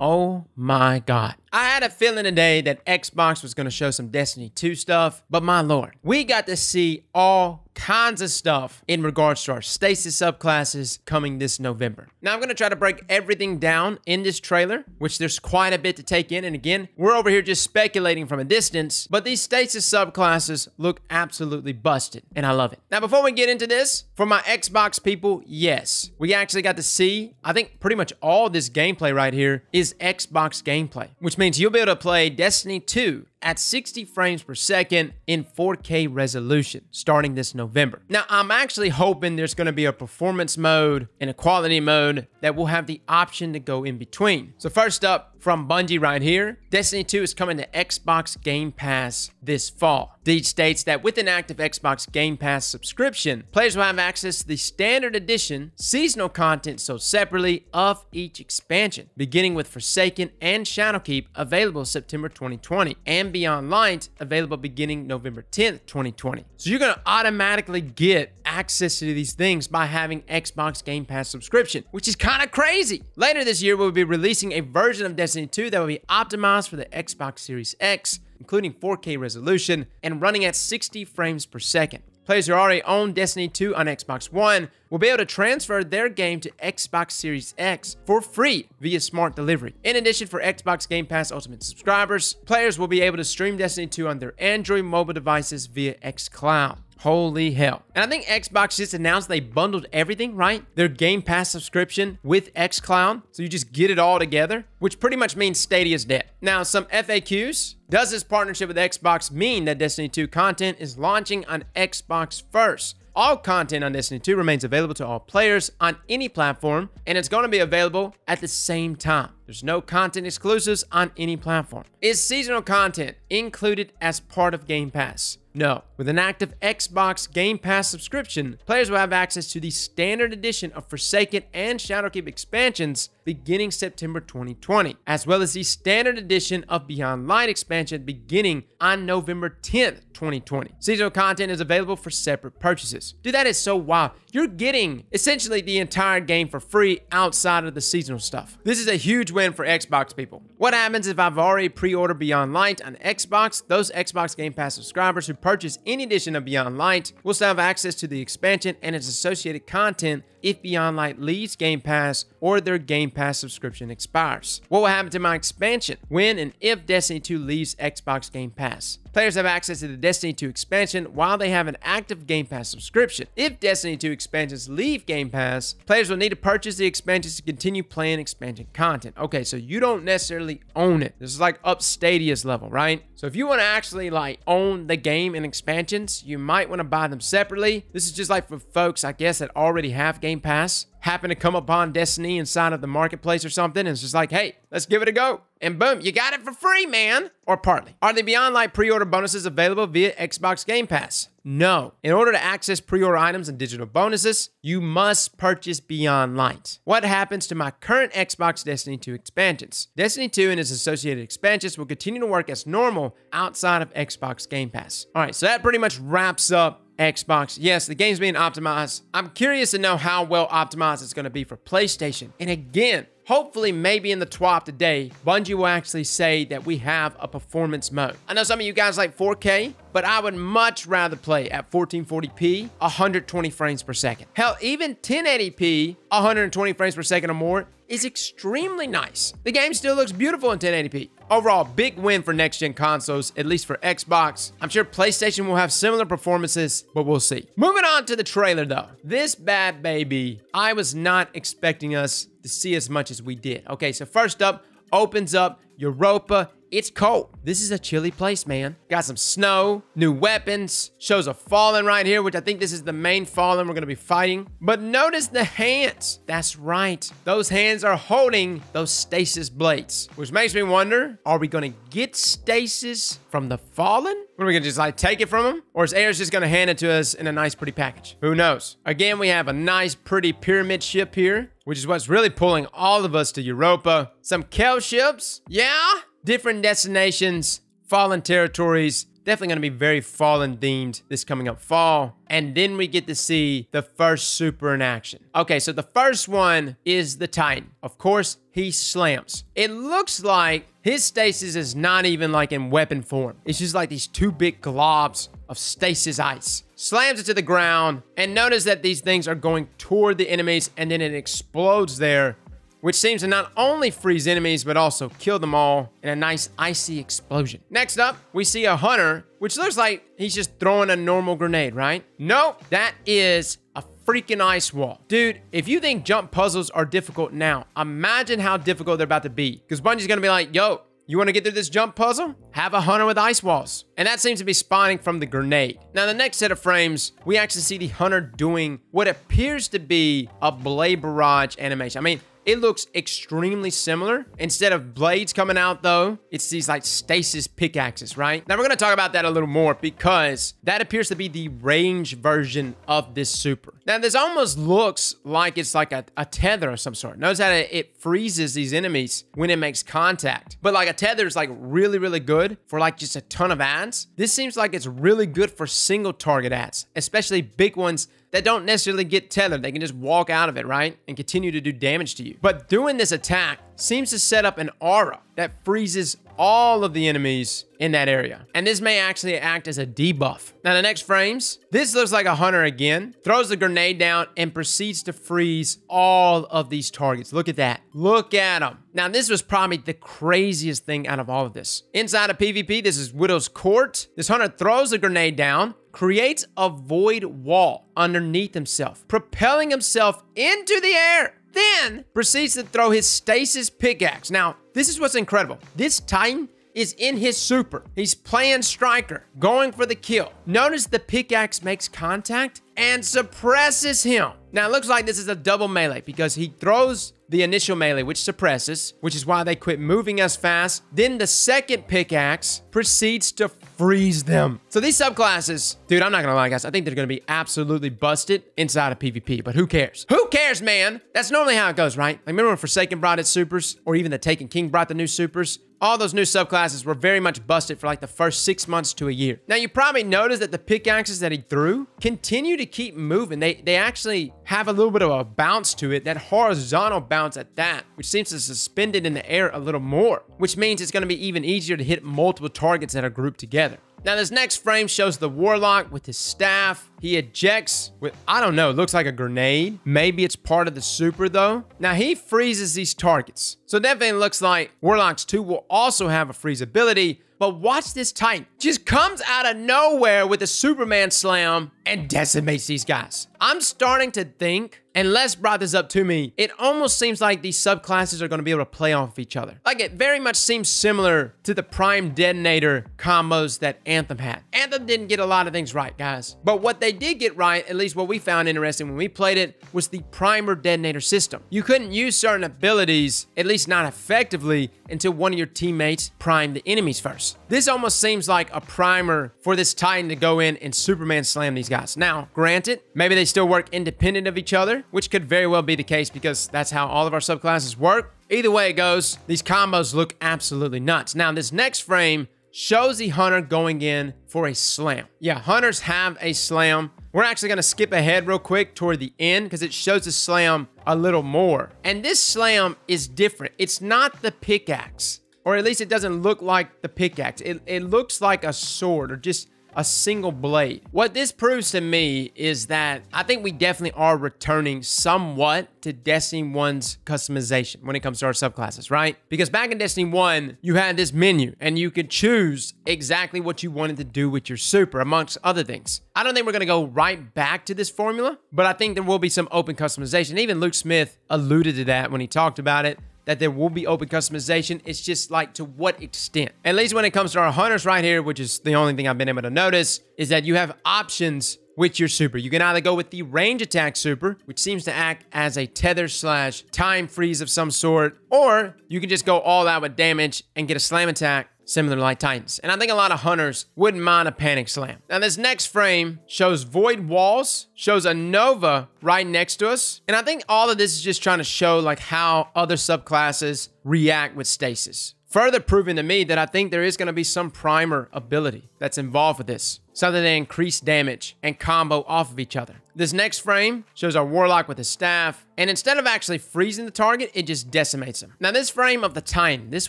Oh my God. I had a feeling today that Xbox was going to show some Destiny 2 stuff, but my lord, we got to see all kinds of stuff in regards to our stasis subclasses coming this November. Now I'm going to try to break everything down in this trailer, which there's quite a bit to take in. And again, we're over here just speculating from a distance, but these stasis subclasses look absolutely busted and I love it. Now, before we get into this, for my Xbox people, yes, we actually got to see, I think pretty much all this gameplay right here is Xbox gameplay, which means you'll be able to play Destiny 2 at 60 frames per second in 4K resolution starting this November. Now, I'm actually hoping there's going to be a performance mode and a quality mode that will have the option to go in between. So first up, from Bungie right here, Destiny 2 is coming to Xbox Game Pass this fall. Deej states that with an active Xbox Game Pass subscription, players will have access to the standard edition, seasonal content sold separately of each expansion, beginning with Forsaken and Shadowkeep available September 2020, and and beyond available beginning November 10th, 2020. So you're going to automatically get access to these things by having Xbox Game Pass subscription, which is kind of crazy. Later this year, we'll be releasing a version of Destiny 2 that will be optimized for the Xbox Series X, including 4K resolution and running at 60 frames per second. Players who already own Destiny 2 on Xbox One will be able to transfer their game to Xbox Series X for free via smart delivery. In addition, for Xbox Game Pass Ultimate subscribers, players will be able to stream Destiny 2 on their Android mobile devices via xCloud. Holy hell. And I think Xbox just announced they bundled everything, right? Their Game Pass subscription with xCloud. So you just get it all together, which pretty much means Stadia's dead. Now, some FAQs. Does this partnership with Xbox mean that Destiny 2 content is launching on Xbox first? All content on Destiny 2 remains available to all players on any platform, and it's going to be available at the same time. There's no content exclusives on any platform. Is seasonal content included as part of Game Pass? No. With an active Xbox Game Pass subscription, players will have access to the standard edition of Forsaken and Shadowkeep expansions beginning September 2020, as well as the standard edition of Beyond Light expansion beginning on November 10th, 2020. Seasonal content is available for separate purchases. Dude, that is so wild. You're getting essentially the entire game for free outside of the seasonal stuff. This is a huge win for Xbox people. What happens if I've already pre-ordered Beyond Light on Xbox? Those Xbox Game Pass subscribers who purchase any edition of Beyond Light, will still have access to the expansion and its associated content if Beyond Light leaves Game Pass or their Game Pass subscription expires. What will happen to my expansion when and if Destiny 2 leaves Xbox Game Pass? Players have access to the Destiny 2 expansion while they have an active Game Pass subscription. If Destiny 2 expansions leave Game Pass, players will need to purchase the expansions to continue playing expansion content. Okay, so you don't necessarily own it. This is like up Stadia's level, right? So if you want to actually like own the game and expansions, you might want to buy them separately. This is just like for folks, I guess, that already have Game Game Pass, happen to come upon Destiny inside of the marketplace or something, and it's just like, hey, let's give it a go. And boom, you got it for free, man, or partly. Are the Beyond Light pre order bonuses available via Xbox Game Pass? No. In order to access pre order items and digital bonuses, you must purchase Beyond Light. What happens to my current Xbox Destiny 2 expansions? Destiny 2 and its associated expansions will continue to work as normal outside of Xbox Game Pass. All right, so that pretty much wraps up Xbox. Yes, the game's being optimized. I'm curious to know how well optimized it's going to be for PlayStation. And again, hopefully maybe in the twop today, Bungie will actually say that we have a performance mode. I know some of you guys like 4K but I would much rather play at 1440p, 120 frames per second. Hell, even 1080p, 120 frames per second or more is extremely nice. The game still looks beautiful in 1080p. Overall, big win for next gen consoles, at least for Xbox. I'm sure PlayStation will have similar performances, but we'll see. Moving on to the trailer though. This bad baby, I was not expecting us to see as much as we did. Okay, so first up, opens up Europa it's cold. This is a chilly place, man. Got some snow, new weapons. Shows a fallen right here, which I think this is the main fallen we're gonna be fighting. But notice the hands. That's right. Those hands are holding those stasis blades, which makes me wonder, are we gonna get stasis from the fallen? What are we gonna just like take it from them, Or is Ayers just gonna hand it to us in a nice pretty package? Who knows? Again, we have a nice pretty pyramid ship here which is what's really pulling all of us to Europa. Some Kel ships, yeah, different destinations, fallen territories. Definitely going to be very fallen themed this coming up fall. And then we get to see the first super in action. Okay, so the first one is the Titan. Of course, he slams. It looks like his stasis is not even like in weapon form. It's just like these two big globs of stasis ice. Slams it to the ground and notice that these things are going toward the enemies and then it explodes there which seems to not only freeze enemies, but also kill them all in a nice icy explosion. Next up, we see a hunter, which looks like he's just throwing a normal grenade, right? Nope, that is a freaking ice wall. Dude, if you think jump puzzles are difficult now, imagine how difficult they're about to be. Because Bungie's gonna be like, yo, you want to get through this jump puzzle? Have a hunter with ice walls. And that seems to be spawning from the grenade. Now, the next set of frames, we actually see the hunter doing what appears to be a blade barrage animation. I mean, it looks extremely similar. Instead of blades coming out though, it's these like stasis pickaxes, right? Now we're gonna talk about that a little more because that appears to be the range version of this super. Now this almost looks like it's like a, a tether of some sort. Notice how it freezes these enemies when it makes contact. But like a tether is like really, really good for like just a ton of ads. This seems like it's really good for single target ads, especially big ones that don't necessarily get tethered. They can just walk out of it, right? And continue to do damage to you. But doing this attack seems to set up an aura that freezes all of the enemies in that area. And this may actually act as a debuff. Now the next frames, this looks like a hunter again, throws the grenade down and proceeds to freeze all of these targets. Look at that. Look at them. Now this was probably the craziest thing out of all of this. Inside of PvP, this is Widow's Court. This hunter throws the grenade down, creates a void wall underneath himself, propelling himself into the air then proceeds to throw his stasis pickaxe. Now, this is what's incredible. This Titan is in his super. He's playing striker, going for the kill. Notice the pickaxe makes contact and suppresses him. Now, it looks like this is a double melee because he throws the initial melee, which suppresses, which is why they quit moving as fast. Then the second pickaxe proceeds to freeze them. So these subclasses, dude, I'm not gonna lie, guys. I think they're gonna be absolutely busted inside of PvP, but who cares? Who cares, man? That's normally how it goes, right? Like remember when Forsaken brought its supers, or even the Taken King brought the new supers? all those new subclasses were very much busted for like the first six months to a year. Now you probably noticed that the pickaxes that he threw continue to keep moving. They, they actually have a little bit of a bounce to it, that horizontal bounce at that, which seems to suspend it in the air a little more, which means it's gonna be even easier to hit multiple targets that are grouped together. Now, this next frame shows the warlock with his staff. He ejects with, I don't know, looks like a grenade. Maybe it's part of the super, though. Now, he freezes these targets. So, definitely looks like Warlocks 2 will also have a freeze ability, but watch this Titan just comes out of nowhere with a Superman slam and decimates these guys. I'm starting to think, and Les brought this up to me, it almost seems like these subclasses are going to be able to play off each other. Like it very much seems similar to the Prime Detonator combos that Anthem had. Anthem didn't get a lot of things right, guys. But what they did get right, at least what we found interesting when we played it, was the Primer Detonator system. You couldn't use certain abilities, at least not effectively, until one of your teammates primed the enemies first. This almost seems like a primer for this Titan to go in and Superman slam these guys. Now, granted, maybe they still work independent of each other, which could very well be the case because that's how all of our subclasses work. Either way it goes, these combos look absolutely nuts. Now, this next frame shows the Hunter going in for a slam. Yeah, Hunters have a slam. We're actually gonna skip ahead real quick toward the end because it shows the slam a little more. And this slam is different. It's not the pickaxe. Or at least it doesn't look like the pickaxe. It, it looks like a sword or just a single blade. What this proves to me is that I think we definitely are returning somewhat to Destiny 1's customization when it comes to our subclasses, right? Because back in Destiny 1, you had this menu and you could choose exactly what you wanted to do with your super, amongst other things. I don't think we're gonna go right back to this formula, but I think there will be some open customization. Even Luke Smith alluded to that when he talked about it that there will be open customization. It's just like to what extent. At least when it comes to our hunters right here, which is the only thing I've been able to notice, is that you have options with your super. You can either go with the range attack super, which seems to act as a tether slash time freeze of some sort, or you can just go all out with damage and get a slam attack similar like Titans. And I think a lot of hunters wouldn't mind a panic slam. Now this next frame shows void walls, shows a Nova right next to us. And I think all of this is just trying to show like how other subclasses react with stasis. Further proving to me that I think there is going to be some primer ability that's involved with this so that they increase damage and combo off of each other. This next frame shows our Warlock with his staff, and instead of actually freezing the target, it just decimates him. Now this frame of the Titan, this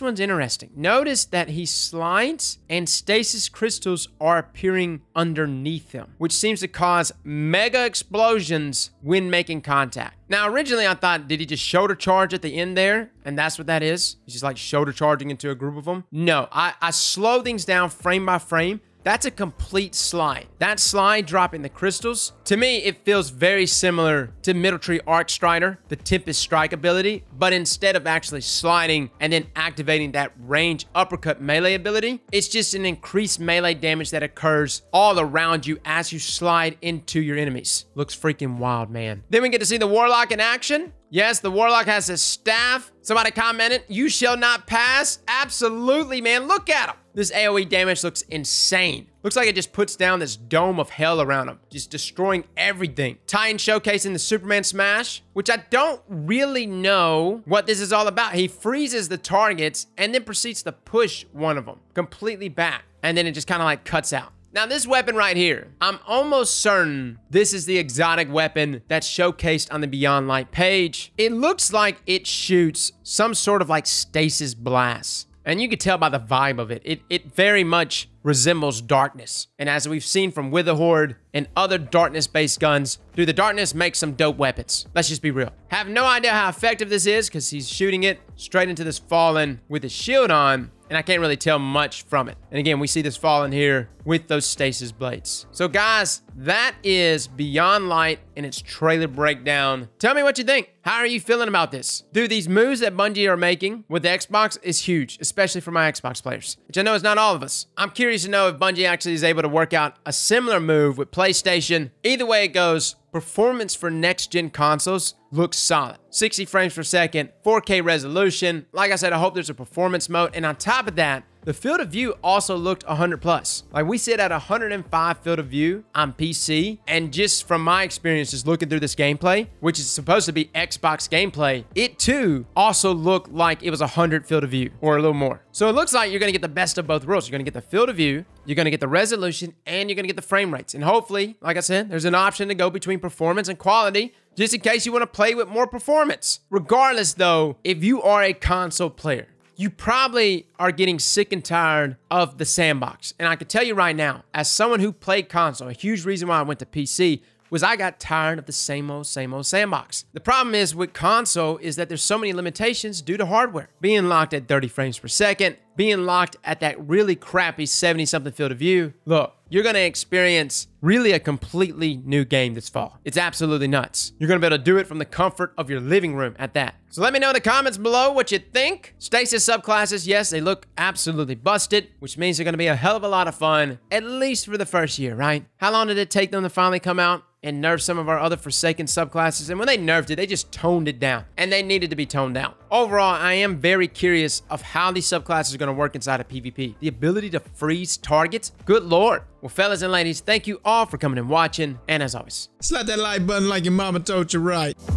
one's interesting. Notice that he slides and stasis crystals are appearing underneath him, which seems to cause mega explosions when making contact. Now originally I thought, did he just shoulder charge at the end there? And that's what that is? He's just like shoulder charging into a group of them? No, I, I slow things down frame by frame that's a complete slide. That slide dropping the crystals, to me, it feels very similar to Middletree Archstrider, the Tempest Strike ability, but instead of actually sliding and then activating that range uppercut melee ability, it's just an increased melee damage that occurs all around you as you slide into your enemies. Looks freaking wild, man. Then we get to see the Warlock in action. Yes, the Warlock has his staff. Somebody commented, you shall not pass. Absolutely, man. Look at him. This AoE damage looks insane. Looks like it just puts down this dome of hell around him, just destroying everything. Titan showcasing the Superman Smash, which I don't really know what this is all about. He freezes the targets and then proceeds to push one of them completely back. And then it just kind of like cuts out. Now this weapon right here, I'm almost certain this is the exotic weapon that's showcased on the Beyond Light page. It looks like it shoots some sort of like stasis blast. And you can tell by the vibe of it. It, it very much resembles darkness. And as we've seen from Wither Horde and other darkness-based guns, through the darkness make some dope weapons. Let's just be real. Have no idea how effective this is because he's shooting it straight into this Fallen with his shield on, and I can't really tell much from it. And again, we see this Fallen here with those stasis blades. So guys, that is Beyond Light and its trailer breakdown. Tell me what you think. How are you feeling about this? Dude, these moves that Bungie are making with the Xbox is huge, especially for my Xbox players, which I know is not all of us. I'm curious to know if Bungie actually is able to work out a similar move with PlayStation. Either way it goes, performance for next-gen consoles looks solid. 60 frames per second, 4K resolution. Like I said, I hope there's a performance mode. And on top of that, the field of view also looked 100 plus. Like we sit at 105 field of view on PC, and just from my experience, just looking through this gameplay, which is supposed to be Xbox gameplay, it too also looked like it was 100 field of view or a little more. So it looks like you're gonna get the best of both worlds. You're gonna get the field of view, you're gonna get the resolution, and you're gonna get the frame rates. And hopefully, like I said, there's an option to go between performance and quality just in case you want to play with more performance. Regardless, though, if you are a console player, you probably are getting sick and tired of the sandbox. And I can tell you right now, as someone who played console, a huge reason why I went to PC was I got tired of the same old, same old sandbox. The problem is with console is that there's so many limitations due to hardware. Being locked at 30 frames per second, being locked at that really crappy 70 something field of view. Look, you're going to experience really a completely new game this fall. It's absolutely nuts. You're going to be able to do it from the comfort of your living room at that. So let me know in the comments below what you think. Stasis subclasses, yes, they look absolutely busted, which means they're going to be a hell of a lot of fun, at least for the first year, right? How long did it take them to finally come out? and nerf some of our other Forsaken subclasses. And when they nerfed it, they just toned it down. And they needed to be toned down. Overall, I am very curious of how these subclasses are going to work inside of PvP. The ability to freeze targets? Good lord. Well, fellas and ladies, thank you all for coming and watching. And as always, slap that like button like your mama told you right.